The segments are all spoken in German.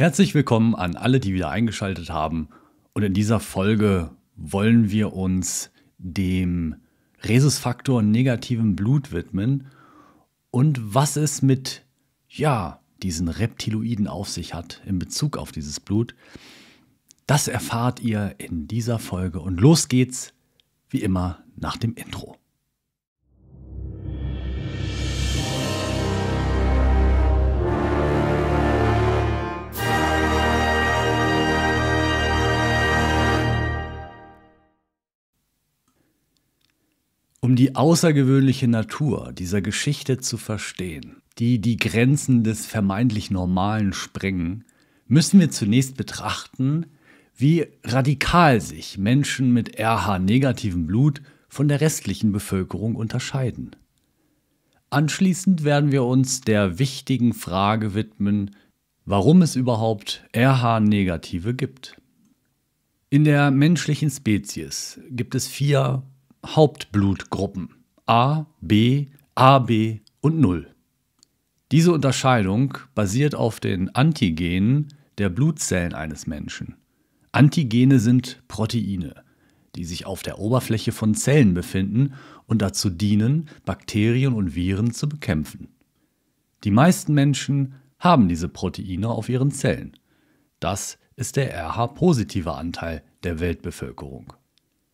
Herzlich willkommen an alle, die wieder eingeschaltet haben. Und in dieser Folge wollen wir uns dem Rhesusfaktor negativen Blut widmen und was es mit, ja, diesen Reptiloiden auf sich hat in Bezug auf dieses Blut. Das erfahrt ihr in dieser Folge und los geht's, wie immer, nach dem Intro. Um die außergewöhnliche Natur dieser Geschichte zu verstehen, die die Grenzen des vermeintlich Normalen sprengen, müssen wir zunächst betrachten, wie radikal sich Menschen mit RH-negativem Blut von der restlichen Bevölkerung unterscheiden. Anschließend werden wir uns der wichtigen Frage widmen, warum es überhaupt RH-negative gibt. In der menschlichen Spezies gibt es vier Hauptblutgruppen A, B, AB und 0. Diese Unterscheidung basiert auf den Antigenen der Blutzellen eines Menschen. Antigene sind Proteine, die sich auf der Oberfläche von Zellen befinden und dazu dienen, Bakterien und Viren zu bekämpfen. Die meisten Menschen haben diese Proteine auf ihren Zellen. Das ist der RH-positive Anteil der Weltbevölkerung.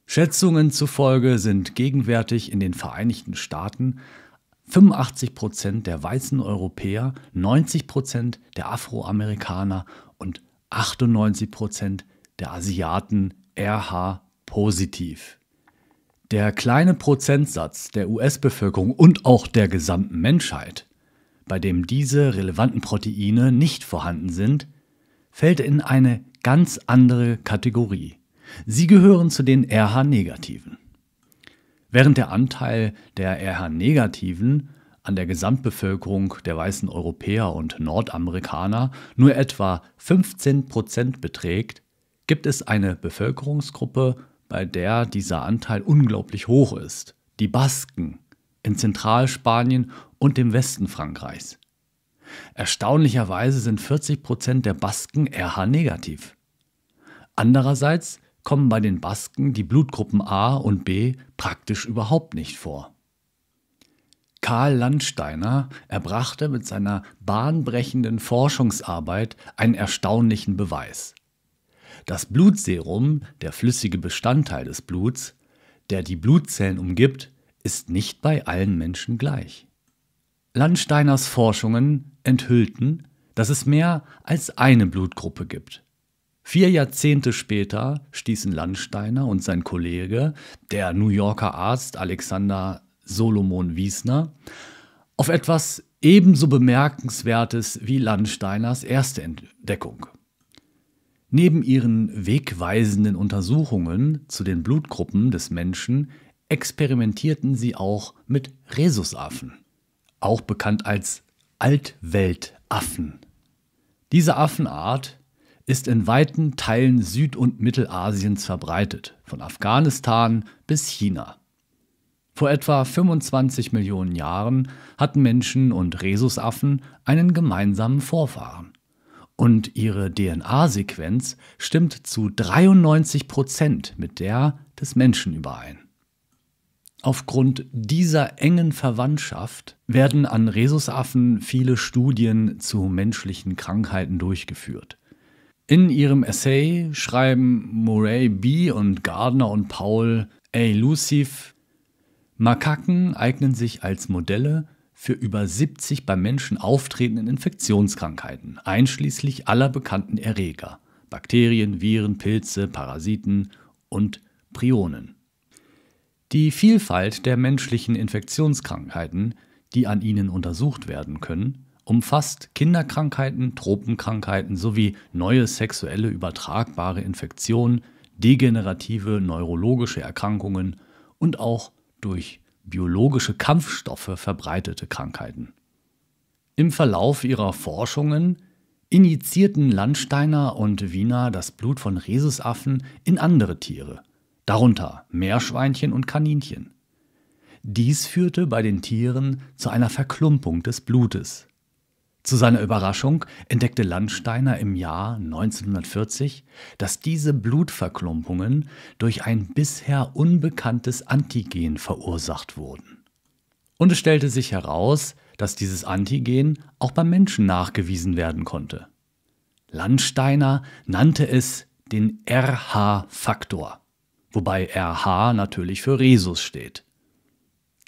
Schätzungen zufolge sind gegenwärtig in den Vereinigten Staaten 85 Prozent der weißen Europäer, 90 Prozent der Afroamerikaner und 98 Prozent der Asiaten RH positiv. Der kleine Prozentsatz der US-Bevölkerung und auch der gesamten Menschheit, bei dem diese relevanten Proteine nicht vorhanden sind, fällt in eine ganz andere Kategorie. Sie gehören zu den RH-Negativen. Während der Anteil der RH-Negativen an der Gesamtbevölkerung der weißen Europäer und Nordamerikaner nur etwa 15 beträgt, gibt es eine Bevölkerungsgruppe, bei der dieser Anteil unglaublich hoch ist, die Basken in Zentralspanien und dem Westen Frankreichs. Erstaunlicherweise sind 40 der Basken RH negativ. Andererseits kommen bei den Basken die Blutgruppen A und B praktisch überhaupt nicht vor. Karl Landsteiner erbrachte mit seiner bahnbrechenden Forschungsarbeit einen erstaunlichen Beweis. Das Blutserum, der flüssige Bestandteil des Bluts, der die Blutzellen umgibt, ist nicht bei allen Menschen gleich. Landsteiners Forschungen enthüllten, dass es mehr als eine Blutgruppe gibt. Vier Jahrzehnte später stießen Landsteiner und sein Kollege, der New Yorker Arzt Alexander Solomon Wiesner, auf etwas ebenso bemerkenswertes wie Landsteiners erste Entdeckung. Neben ihren wegweisenden Untersuchungen zu den Blutgruppen des Menschen experimentierten sie auch mit Rhesusaffen, auch bekannt als Altweltaffen. Diese Affenart ist in weiten Teilen Süd- und Mittelasiens verbreitet, von Afghanistan bis China. Vor etwa 25 Millionen Jahren hatten Menschen und Rhesusaffen einen gemeinsamen Vorfahren. Und ihre DNA-Sequenz stimmt zu 93 Prozent mit der des Menschen überein. Aufgrund dieser engen Verwandtschaft werden an Rhesusaffen viele Studien zu menschlichen Krankheiten durchgeführt. In ihrem Essay schreiben Murray B. und Gardner und Paul A. Luciv, Makaken eignen sich als Modelle für über 70 bei Menschen auftretenden Infektionskrankheiten, einschließlich aller bekannten Erreger, Bakterien, Viren, Pilze, Parasiten und Prionen. Die Vielfalt der menschlichen Infektionskrankheiten, die an ihnen untersucht werden können, umfasst Kinderkrankheiten, Tropenkrankheiten sowie neue sexuelle übertragbare Infektionen, degenerative neurologische Erkrankungen und auch durch biologische Kampfstoffe verbreitete Krankheiten. Im Verlauf ihrer Forschungen injizierten Landsteiner und Wiener das Blut von Rhesusaffen in andere Tiere, darunter Meerschweinchen und Kaninchen. Dies führte bei den Tieren zu einer Verklumpung des Blutes. Zu seiner Überraschung entdeckte Landsteiner im Jahr 1940, dass diese Blutverklumpungen durch ein bisher unbekanntes Antigen verursacht wurden. Und es stellte sich heraus, dass dieses Antigen auch beim Menschen nachgewiesen werden konnte. Landsteiner nannte es den RH-Faktor, wobei RH natürlich für Rhesus steht.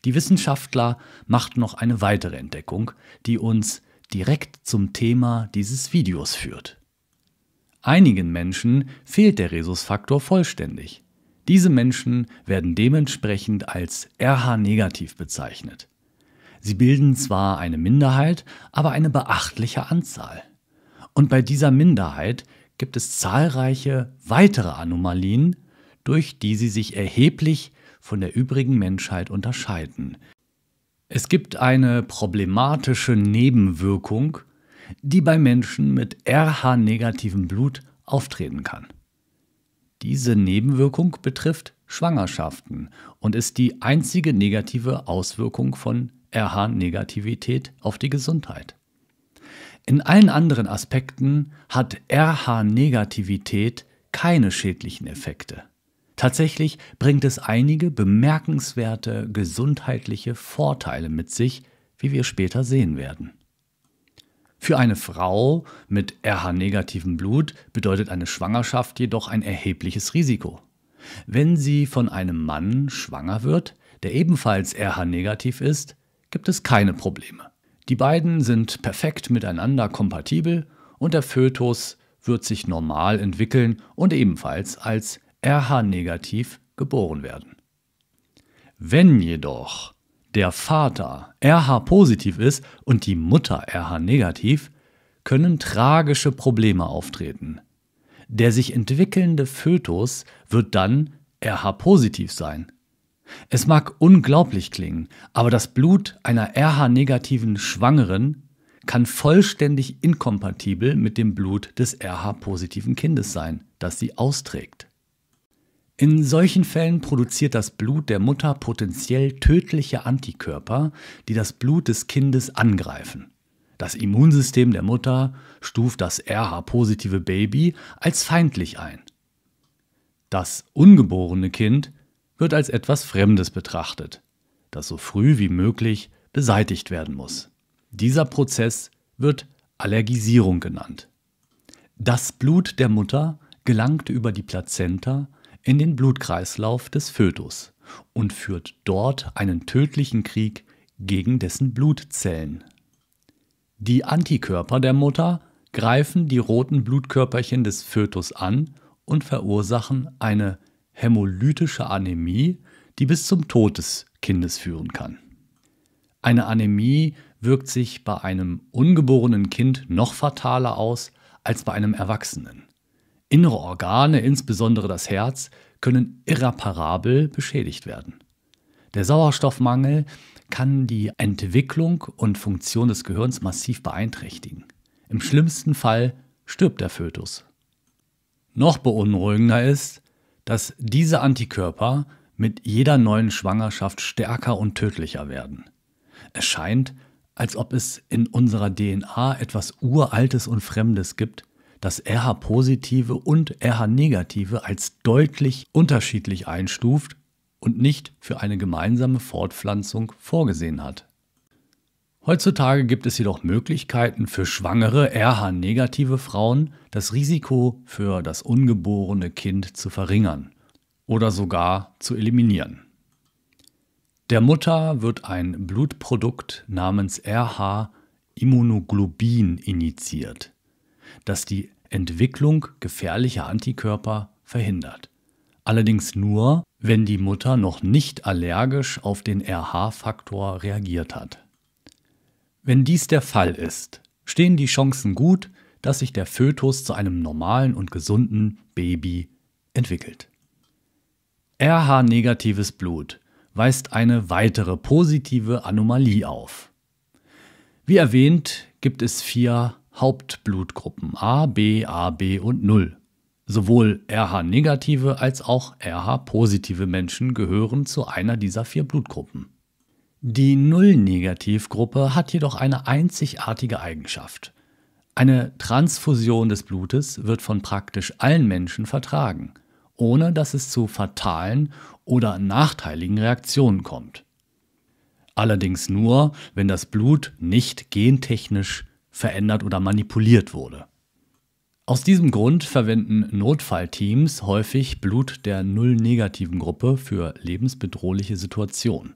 Die Wissenschaftler machten noch eine weitere Entdeckung, die uns direkt zum Thema dieses Videos führt. Einigen Menschen fehlt der Rhesusfaktor vollständig. Diese Menschen werden dementsprechend als RH-negativ bezeichnet. Sie bilden zwar eine Minderheit, aber eine beachtliche Anzahl. Und bei dieser Minderheit gibt es zahlreiche weitere Anomalien, durch die sie sich erheblich von der übrigen Menschheit unterscheiden, es gibt eine problematische Nebenwirkung, die bei Menschen mit RH-negativem Blut auftreten kann. Diese Nebenwirkung betrifft Schwangerschaften und ist die einzige negative Auswirkung von RH-Negativität auf die Gesundheit. In allen anderen Aspekten hat RH-Negativität keine schädlichen Effekte. Tatsächlich bringt es einige bemerkenswerte gesundheitliche Vorteile mit sich, wie wir später sehen werden. Für eine Frau mit RH-negativem Blut bedeutet eine Schwangerschaft jedoch ein erhebliches Risiko. Wenn sie von einem Mann schwanger wird, der ebenfalls RH-negativ ist, gibt es keine Probleme. Die beiden sind perfekt miteinander kompatibel und der Fötus wird sich normal entwickeln und ebenfalls als RH-negativ geboren werden. Wenn jedoch der Vater RH-positiv ist und die Mutter RH-negativ, können tragische Probleme auftreten. Der sich entwickelnde Fötus wird dann RH-positiv sein. Es mag unglaublich klingen, aber das Blut einer RH-negativen Schwangeren kann vollständig inkompatibel mit dem Blut des RH-positiven Kindes sein, das sie austrägt. In solchen Fällen produziert das Blut der Mutter potenziell tödliche Antikörper, die das Blut des Kindes angreifen. Das Immunsystem der Mutter stuft das RH-positive Baby als feindlich ein. Das ungeborene Kind wird als etwas Fremdes betrachtet, das so früh wie möglich beseitigt werden muss. Dieser Prozess wird Allergisierung genannt. Das Blut der Mutter gelangt über die Plazenta in den Blutkreislauf des Fötus und führt dort einen tödlichen Krieg gegen dessen Blutzellen. Die Antikörper der Mutter greifen die roten Blutkörperchen des Fötus an und verursachen eine hämolytische Anämie, die bis zum Tod des Kindes führen kann. Eine Anämie wirkt sich bei einem ungeborenen Kind noch fataler aus als bei einem Erwachsenen. Innere Organe, insbesondere das Herz, können irreparabel beschädigt werden. Der Sauerstoffmangel kann die Entwicklung und Funktion des Gehirns massiv beeinträchtigen. Im schlimmsten Fall stirbt der Fötus. Noch beunruhigender ist, dass diese Antikörper mit jeder neuen Schwangerschaft stärker und tödlicher werden. Es scheint, als ob es in unserer DNA etwas Uraltes und Fremdes gibt, das RH-positive und RH-negative als deutlich unterschiedlich einstuft und nicht für eine gemeinsame Fortpflanzung vorgesehen hat. Heutzutage gibt es jedoch Möglichkeiten für schwangere RH-negative Frauen, das Risiko für das ungeborene Kind zu verringern oder sogar zu eliminieren. Der Mutter wird ein Blutprodukt namens RH-Immunoglobin injiziert das die Entwicklung gefährlicher Antikörper verhindert. Allerdings nur, wenn die Mutter noch nicht allergisch auf den RH-Faktor reagiert hat. Wenn dies der Fall ist, stehen die Chancen gut, dass sich der Fötus zu einem normalen und gesunden Baby entwickelt. RH-negatives Blut weist eine weitere positive Anomalie auf. Wie erwähnt, gibt es vier Hauptblutgruppen A, B, AB und 0. Sowohl RH-negative als auch RH-positive Menschen gehören zu einer dieser vier Blutgruppen. Die Null-Negativgruppe hat jedoch eine einzigartige Eigenschaft. Eine Transfusion des Blutes wird von praktisch allen Menschen vertragen, ohne dass es zu fatalen oder nachteiligen Reaktionen kommt. Allerdings nur, wenn das Blut nicht gentechnisch verändert oder manipuliert wurde. Aus diesem Grund verwenden Notfallteams häufig Blut der null-negativen Gruppe für lebensbedrohliche Situationen,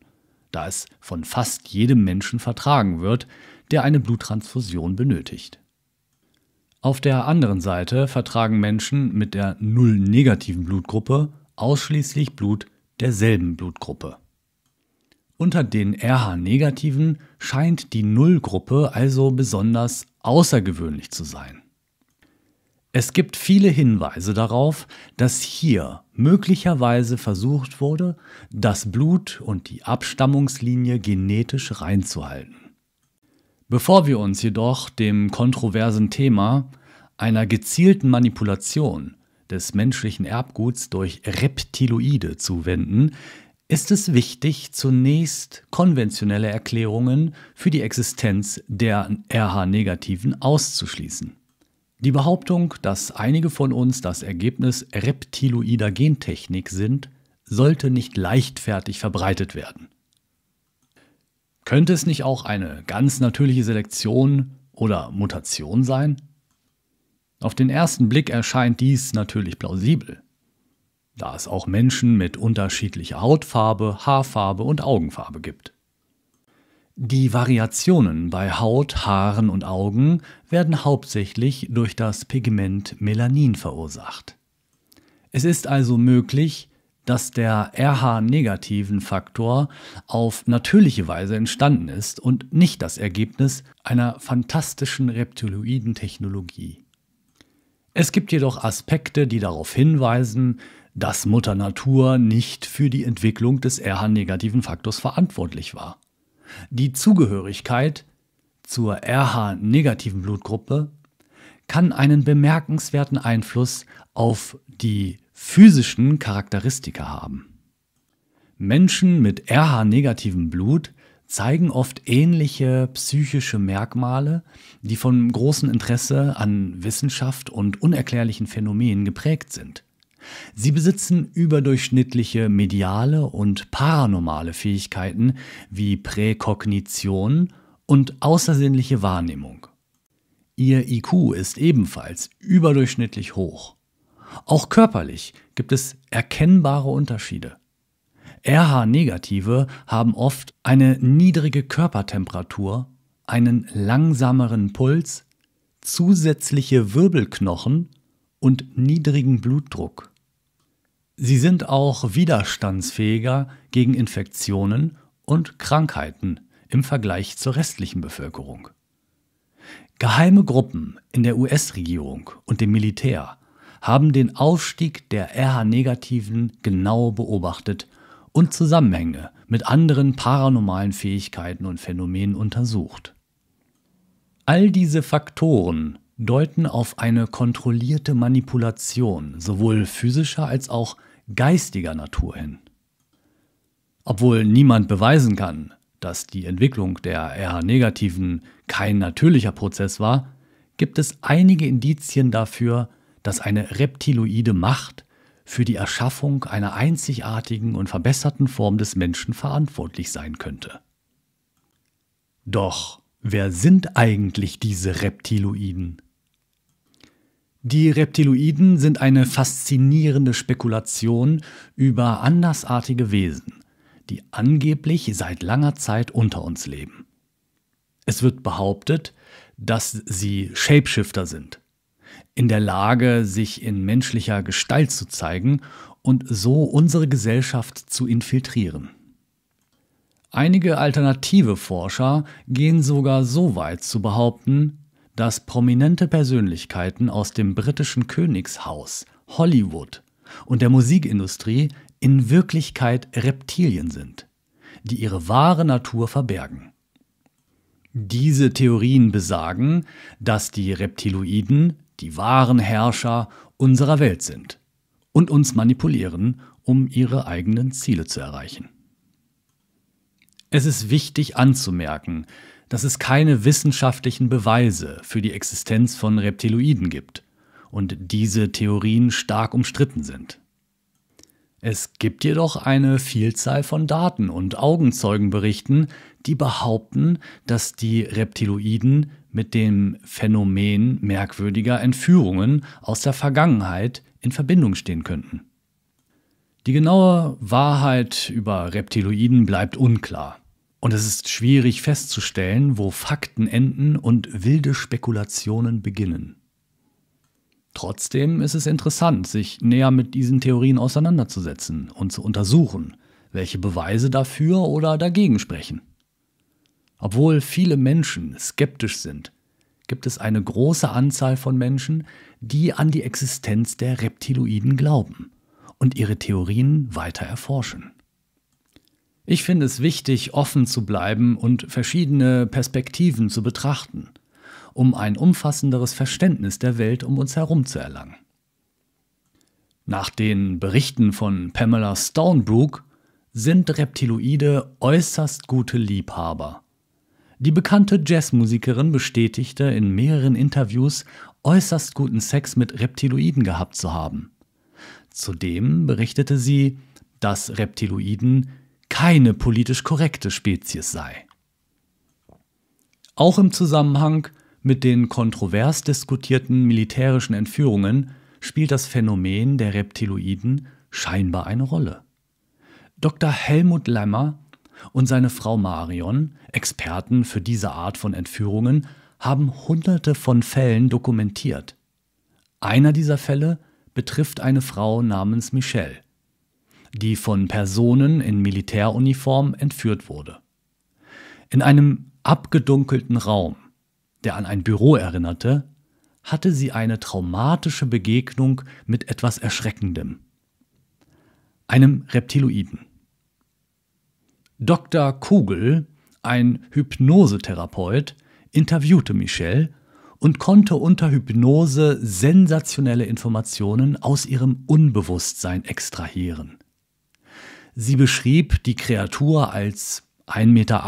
da es von fast jedem Menschen vertragen wird, der eine Bluttransfusion benötigt. Auf der anderen Seite vertragen Menschen mit der null-negativen Blutgruppe ausschließlich Blut derselben Blutgruppe. Unter den RH-Negativen scheint die Nullgruppe also besonders außergewöhnlich zu sein. Es gibt viele Hinweise darauf, dass hier möglicherweise versucht wurde, das Blut und die Abstammungslinie genetisch reinzuhalten. Bevor wir uns jedoch dem kontroversen Thema einer gezielten Manipulation des menschlichen Erbguts durch Reptiloide zuwenden, ist es wichtig, zunächst konventionelle Erklärungen für die Existenz der RH-Negativen auszuschließen. Die Behauptung, dass einige von uns das Ergebnis reptiloider Gentechnik sind, sollte nicht leichtfertig verbreitet werden. Könnte es nicht auch eine ganz natürliche Selektion oder Mutation sein? Auf den ersten Blick erscheint dies natürlich plausibel da es auch Menschen mit unterschiedlicher Hautfarbe, Haarfarbe und Augenfarbe gibt. Die Variationen bei Haut, Haaren und Augen werden hauptsächlich durch das Pigment Melanin verursacht. Es ist also möglich, dass der RH-negativen Faktor auf natürliche Weise entstanden ist und nicht das Ergebnis einer fantastischen reptiloiden Technologie. Es gibt jedoch Aspekte, die darauf hinweisen, dass Mutter Natur nicht für die Entwicklung des RH-negativen Faktors verantwortlich war. Die Zugehörigkeit zur RH-negativen Blutgruppe kann einen bemerkenswerten Einfluss auf die physischen Charakteristika haben. Menschen mit RH-negativem Blut zeigen oft ähnliche psychische Merkmale, die von großem Interesse an Wissenschaft und unerklärlichen Phänomenen geprägt sind. Sie besitzen überdurchschnittliche mediale und paranormale Fähigkeiten wie Präkognition und außersinnliche Wahrnehmung. Ihr IQ ist ebenfalls überdurchschnittlich hoch. Auch körperlich gibt es erkennbare Unterschiede. RH-Negative haben oft eine niedrige Körpertemperatur, einen langsameren Puls, zusätzliche Wirbelknochen und niedrigen Blutdruck. Sie sind auch widerstandsfähiger gegen Infektionen und Krankheiten im Vergleich zur restlichen Bevölkerung. Geheime Gruppen in der US-Regierung und dem Militär haben den Aufstieg der RH-Negativen genau beobachtet und Zusammenhänge mit anderen paranormalen Fähigkeiten und Phänomenen untersucht. All diese Faktoren deuten auf eine kontrollierte Manipulation sowohl physischer als auch geistiger Natur hin. Obwohl niemand beweisen kann, dass die Entwicklung der r negativen kein natürlicher Prozess war, gibt es einige Indizien dafür, dass eine reptiloide Macht für die Erschaffung einer einzigartigen und verbesserten Form des Menschen verantwortlich sein könnte. Doch wer sind eigentlich diese Reptiloiden? Die Reptiloiden sind eine faszinierende Spekulation über andersartige Wesen, die angeblich seit langer Zeit unter uns leben. Es wird behauptet, dass sie Shapeshifter sind, in der Lage, sich in menschlicher Gestalt zu zeigen und so unsere Gesellschaft zu infiltrieren. Einige alternative Forscher gehen sogar so weit zu behaupten, dass prominente Persönlichkeiten aus dem britischen Königshaus, Hollywood und der Musikindustrie in Wirklichkeit Reptilien sind, die ihre wahre Natur verbergen. Diese Theorien besagen, dass die Reptiloiden die wahren Herrscher unserer Welt sind und uns manipulieren, um ihre eigenen Ziele zu erreichen. Es ist wichtig anzumerken, dass es keine wissenschaftlichen Beweise für die Existenz von Reptiloiden gibt und diese Theorien stark umstritten sind. Es gibt jedoch eine Vielzahl von Daten und Augenzeugenberichten, die behaupten, dass die Reptiloiden mit dem Phänomen merkwürdiger Entführungen aus der Vergangenheit in Verbindung stehen könnten. Die genaue Wahrheit über Reptiloiden bleibt unklar. Und es ist schwierig festzustellen, wo Fakten enden und wilde Spekulationen beginnen. Trotzdem ist es interessant, sich näher mit diesen Theorien auseinanderzusetzen und zu untersuchen, welche Beweise dafür oder dagegen sprechen. Obwohl viele Menschen skeptisch sind, gibt es eine große Anzahl von Menschen, die an die Existenz der Reptiloiden glauben und ihre Theorien weiter erforschen. Ich finde es wichtig, offen zu bleiben und verschiedene Perspektiven zu betrachten, um ein umfassenderes Verständnis der Welt um uns herum zu erlangen. Nach den Berichten von Pamela Stonebrook sind Reptiloide äußerst gute Liebhaber. Die bekannte Jazzmusikerin bestätigte in mehreren Interviews, äußerst guten Sex mit Reptiloiden gehabt zu haben. Zudem berichtete sie, dass Reptiloiden keine politisch korrekte Spezies sei. Auch im Zusammenhang mit den kontrovers diskutierten militärischen Entführungen spielt das Phänomen der Reptiloiden scheinbar eine Rolle. Dr. Helmut Lämmer und seine Frau Marion, Experten für diese Art von Entführungen, haben hunderte von Fällen dokumentiert. Einer dieser Fälle betrifft eine Frau namens Michelle die von Personen in Militäruniform entführt wurde. In einem abgedunkelten Raum, der an ein Büro erinnerte, hatte sie eine traumatische Begegnung mit etwas Erschreckendem. Einem Reptiloiden. Dr. Kugel, ein Hypnosetherapeut, interviewte Michelle und konnte unter Hypnose sensationelle Informationen aus ihrem Unbewusstsein extrahieren. Sie beschrieb die Kreatur als 1,80 Meter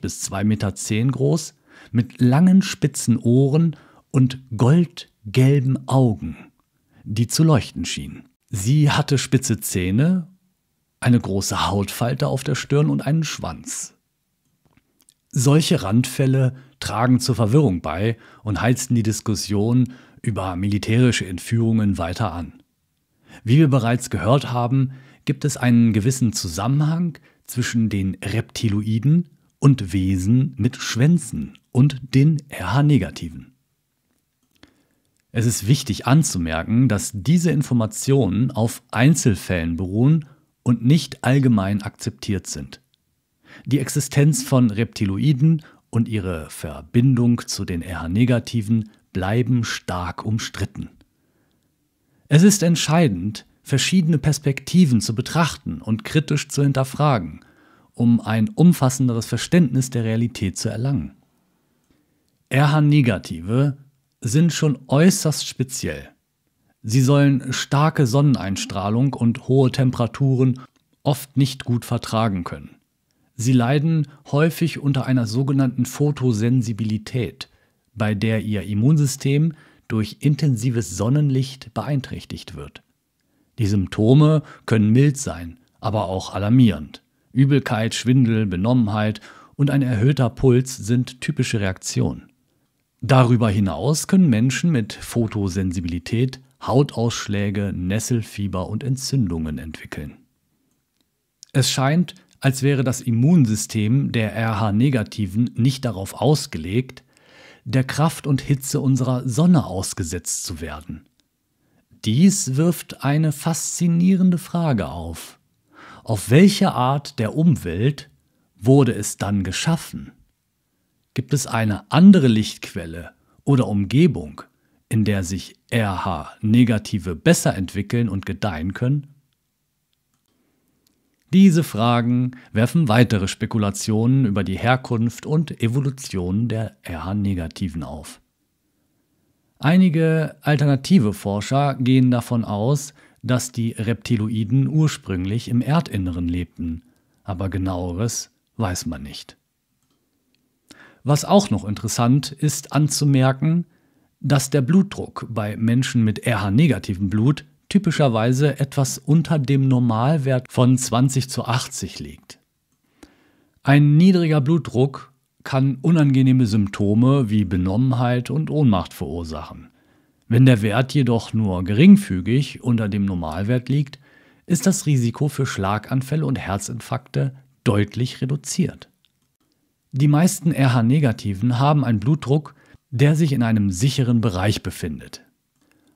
bis 2,10 Meter groß, mit langen spitzen Ohren und goldgelben Augen, die zu leuchten schienen. Sie hatte spitze Zähne, eine große Hautfalte auf der Stirn und einen Schwanz. Solche Randfälle tragen zur Verwirrung bei und heizen die Diskussion über militärische Entführungen weiter an. Wie wir bereits gehört haben, gibt es einen gewissen Zusammenhang zwischen den Reptiloiden und Wesen mit Schwänzen und den RH-Negativen. Es ist wichtig anzumerken, dass diese Informationen auf Einzelfällen beruhen und nicht allgemein akzeptiert sind. Die Existenz von Reptiloiden und ihre Verbindung zu den RH-Negativen bleiben stark umstritten. Es ist entscheidend, verschiedene Perspektiven zu betrachten und kritisch zu hinterfragen, um ein umfassenderes Verständnis der Realität zu erlangen. RH-Negative sind schon äußerst speziell. Sie sollen starke Sonneneinstrahlung und hohe Temperaturen oft nicht gut vertragen können. Sie leiden häufig unter einer sogenannten Photosensibilität, bei der ihr Immunsystem durch intensives Sonnenlicht beeinträchtigt wird. Die Symptome können mild sein, aber auch alarmierend. Übelkeit, Schwindel, Benommenheit und ein erhöhter Puls sind typische Reaktionen. Darüber hinaus können Menschen mit Photosensibilität Hautausschläge, Nesselfieber und Entzündungen entwickeln. Es scheint, als wäre das Immunsystem der RH-Negativen nicht darauf ausgelegt, der Kraft und Hitze unserer Sonne ausgesetzt zu werden. Dies wirft eine faszinierende Frage auf. Auf welche Art der Umwelt wurde es dann geschaffen? Gibt es eine andere Lichtquelle oder Umgebung, in der sich RH-Negative besser entwickeln und gedeihen können? Diese Fragen werfen weitere Spekulationen über die Herkunft und Evolution der RH-Negativen auf. Einige alternative Forscher gehen davon aus, dass die Reptiloiden ursprünglich im Erdinneren lebten, aber genaueres weiß man nicht. Was auch noch interessant ist anzumerken, dass der Blutdruck bei Menschen mit RH-negativem Blut typischerweise etwas unter dem Normalwert von 20 zu 80 liegt. Ein niedriger Blutdruck kann unangenehme Symptome wie Benommenheit und Ohnmacht verursachen. Wenn der Wert jedoch nur geringfügig unter dem Normalwert liegt, ist das Risiko für Schlaganfälle und Herzinfarkte deutlich reduziert. Die meisten RH-Negativen haben einen Blutdruck, der sich in einem sicheren Bereich befindet.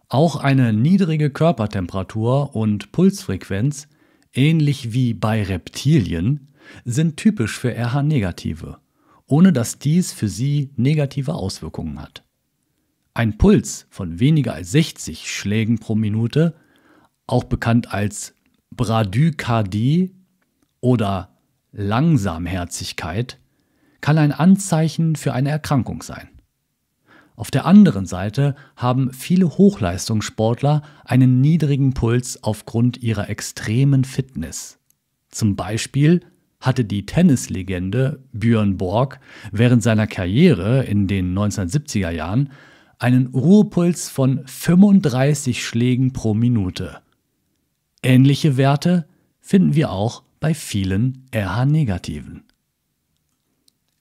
Auch eine niedrige Körpertemperatur und Pulsfrequenz, ähnlich wie bei Reptilien, sind typisch für RH-Negative ohne dass dies für sie negative Auswirkungen hat. Ein Puls von weniger als 60 Schlägen pro Minute, auch bekannt als Bradykardie oder Langsamherzigkeit, kann ein Anzeichen für eine Erkrankung sein. Auf der anderen Seite haben viele Hochleistungssportler einen niedrigen Puls aufgrund ihrer extremen Fitness. Zum Beispiel hatte die Tennislegende Björn Borg während seiner Karriere in den 1970er Jahren einen Ruhepuls von 35 Schlägen pro Minute. Ähnliche Werte finden wir auch bei vielen RH-Negativen.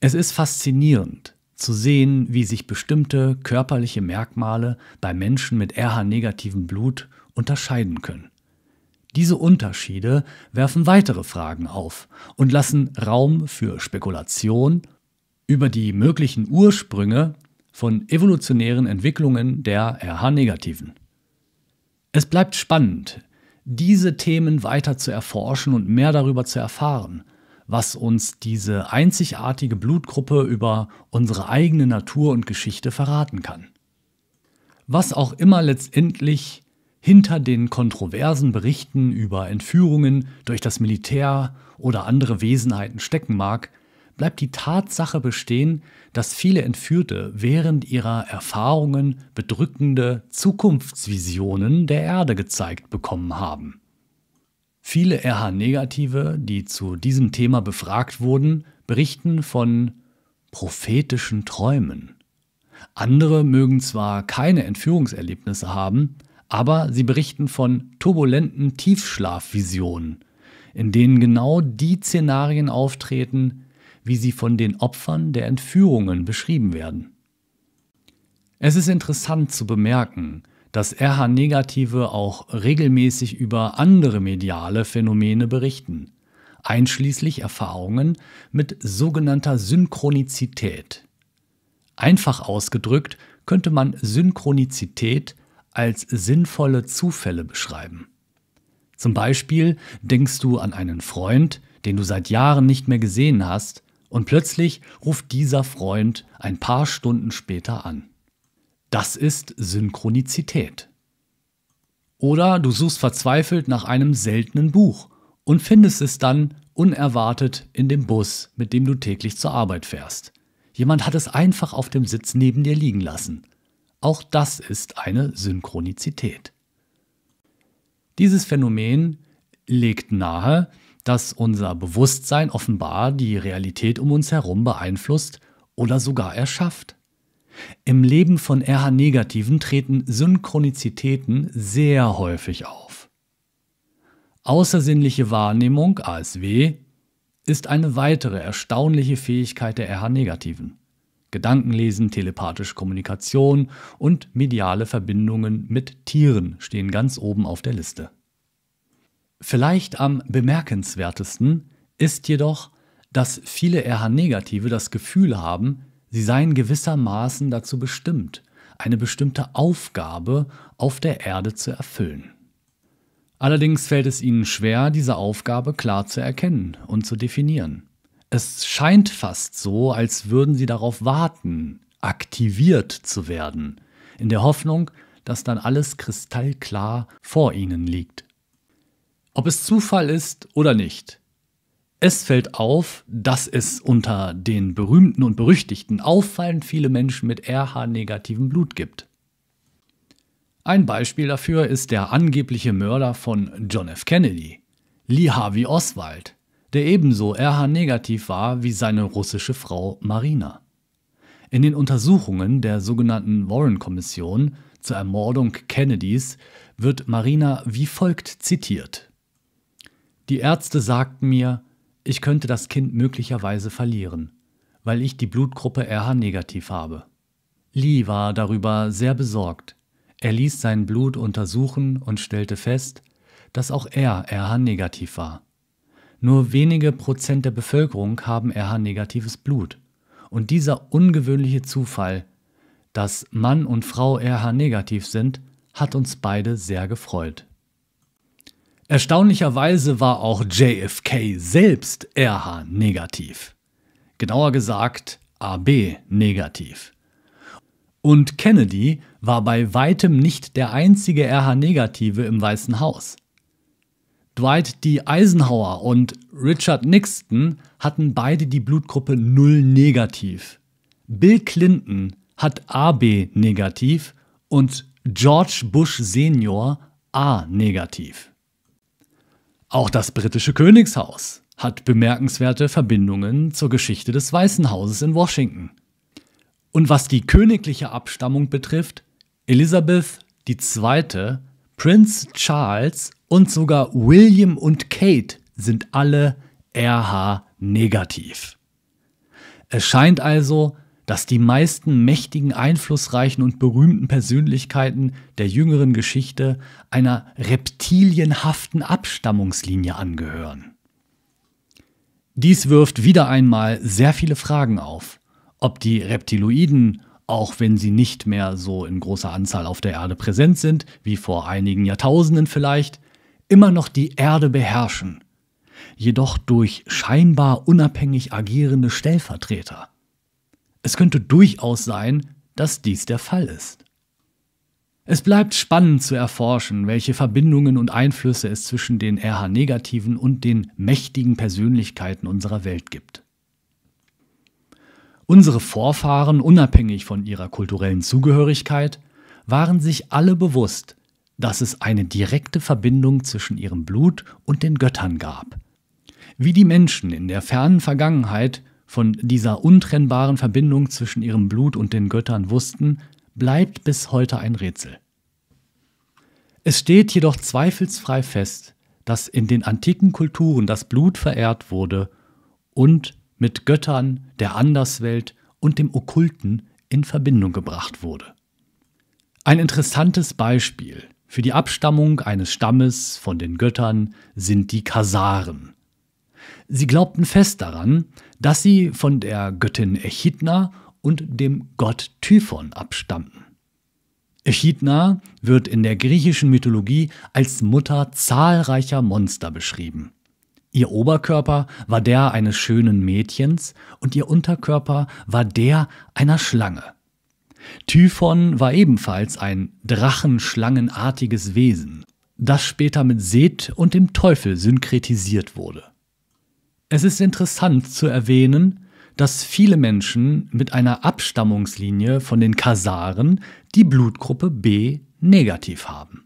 Es ist faszinierend zu sehen, wie sich bestimmte körperliche Merkmale bei Menschen mit RH-negativem Blut unterscheiden können. Diese Unterschiede werfen weitere Fragen auf und lassen Raum für Spekulation über die möglichen Ursprünge von evolutionären Entwicklungen der RH-Negativen. Es bleibt spannend, diese Themen weiter zu erforschen und mehr darüber zu erfahren, was uns diese einzigartige Blutgruppe über unsere eigene Natur und Geschichte verraten kann. Was auch immer letztendlich hinter den kontroversen Berichten über Entführungen durch das Militär oder andere Wesenheiten stecken mag, bleibt die Tatsache bestehen, dass viele Entführte während ihrer Erfahrungen bedrückende Zukunftsvisionen der Erde gezeigt bekommen haben. Viele RH-Negative, die zu diesem Thema befragt wurden, berichten von prophetischen Träumen. Andere mögen zwar keine Entführungserlebnisse haben, aber sie berichten von turbulenten Tiefschlafvisionen, in denen genau die Szenarien auftreten, wie sie von den Opfern der Entführungen beschrieben werden. Es ist interessant zu bemerken, dass RH-Negative auch regelmäßig über andere mediale Phänomene berichten, einschließlich Erfahrungen mit sogenannter Synchronizität. Einfach ausgedrückt könnte man Synchronizität als sinnvolle Zufälle beschreiben. Zum Beispiel denkst du an einen Freund, den du seit Jahren nicht mehr gesehen hast, und plötzlich ruft dieser Freund ein paar Stunden später an. Das ist Synchronizität. Oder du suchst verzweifelt nach einem seltenen Buch und findest es dann unerwartet in dem Bus, mit dem du täglich zur Arbeit fährst. Jemand hat es einfach auf dem Sitz neben dir liegen lassen. Auch das ist eine Synchronizität. Dieses Phänomen legt nahe, dass unser Bewusstsein offenbar die Realität um uns herum beeinflusst oder sogar erschafft. Im Leben von RH-Negativen treten Synchronizitäten sehr häufig auf. Außersinnliche Wahrnehmung, ASW, ist eine weitere erstaunliche Fähigkeit der RH-Negativen. Gedankenlesen, telepathische Kommunikation und mediale Verbindungen mit Tieren stehen ganz oben auf der Liste. Vielleicht am bemerkenswertesten ist jedoch, dass viele RH-Negative das Gefühl haben, sie seien gewissermaßen dazu bestimmt, eine bestimmte Aufgabe auf der Erde zu erfüllen. Allerdings fällt es ihnen schwer, diese Aufgabe klar zu erkennen und zu definieren. Es scheint fast so, als würden sie darauf warten, aktiviert zu werden, in der Hoffnung, dass dann alles kristallklar vor ihnen liegt. Ob es Zufall ist oder nicht, es fällt auf, dass es unter den berühmten und berüchtigten auffallend viele Menschen mit RH-negativem Blut gibt. Ein Beispiel dafür ist der angebliche Mörder von John F. Kennedy, Lee Harvey Oswald, der ebenso RH-negativ war wie seine russische Frau Marina. In den Untersuchungen der sogenannten Warren-Kommission zur Ermordung Kennedys wird Marina wie folgt zitiert. Die Ärzte sagten mir, ich könnte das Kind möglicherweise verlieren, weil ich die Blutgruppe RH negativ habe. Lee war darüber sehr besorgt. Er ließ sein Blut untersuchen und stellte fest, dass auch er RH negativ war. Nur wenige Prozent der Bevölkerung haben RH-negatives Blut. Und dieser ungewöhnliche Zufall, dass Mann und Frau RH-negativ sind, hat uns beide sehr gefreut. Erstaunlicherweise war auch JFK selbst RH-negativ. Genauer gesagt AB-negativ. Und Kennedy war bei weitem nicht der einzige RH-Negative im Weißen Haus. Dwight D. Eisenhower und Richard Nixon hatten beide die Blutgruppe 0 negativ. Bill Clinton hat AB negativ und George Bush Senior A negativ. Auch das britische Königshaus hat bemerkenswerte Verbindungen zur Geschichte des Weißen Hauses in Washington. Und was die königliche Abstammung betrifft, Elizabeth II., Prinz Charles und sogar William und Kate sind alle RH-negativ. Es scheint also, dass die meisten mächtigen, einflussreichen und berühmten Persönlichkeiten der jüngeren Geschichte einer reptilienhaften Abstammungslinie angehören. Dies wirft wieder einmal sehr viele Fragen auf, ob die Reptiloiden, auch wenn sie nicht mehr so in großer Anzahl auf der Erde präsent sind, wie vor einigen Jahrtausenden vielleicht, immer noch die Erde beherrschen, jedoch durch scheinbar unabhängig agierende Stellvertreter. Es könnte durchaus sein, dass dies der Fall ist. Es bleibt spannend zu erforschen, welche Verbindungen und Einflüsse es zwischen den RH-negativen und den mächtigen Persönlichkeiten unserer Welt gibt. Unsere Vorfahren, unabhängig von ihrer kulturellen Zugehörigkeit, waren sich alle bewusst, dass es eine direkte Verbindung zwischen ihrem Blut und den Göttern gab. Wie die Menschen in der fernen Vergangenheit von dieser untrennbaren Verbindung zwischen ihrem Blut und den Göttern wussten, bleibt bis heute ein Rätsel. Es steht jedoch zweifelsfrei fest, dass in den antiken Kulturen das Blut verehrt wurde und mit Göttern der Anderswelt und dem Okkulten in Verbindung gebracht wurde. Ein interessantes Beispiel für die Abstammung eines Stammes von den Göttern sind die Kasaren. Sie glaubten fest daran, dass sie von der Göttin Echidna und dem Gott Typhon abstammten. Echidna wird in der griechischen Mythologie als Mutter zahlreicher Monster beschrieben. Ihr Oberkörper war der eines schönen Mädchens und ihr Unterkörper war der einer Schlange. Typhon war ebenfalls ein drachenschlangenartiges Wesen, das später mit Seth und dem Teufel synkretisiert wurde. Es ist interessant zu erwähnen, dass viele Menschen mit einer Abstammungslinie von den Kasaren die Blutgruppe B negativ haben.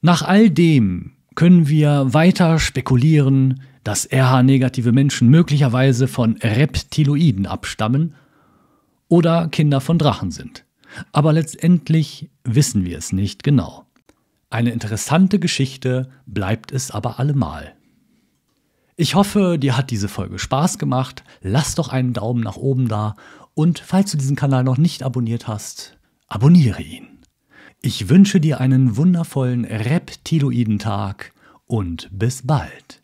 Nach all dem können wir weiter spekulieren, dass RH-negative Menschen möglicherweise von Reptiloiden abstammen oder Kinder von Drachen sind. Aber letztendlich wissen wir es nicht genau. Eine interessante Geschichte bleibt es aber allemal. Ich hoffe, dir hat diese Folge Spaß gemacht. Lass doch einen Daumen nach oben da und falls du diesen Kanal noch nicht abonniert hast, abonniere ihn. Ich wünsche dir einen wundervollen reptiloiden Tag und bis bald.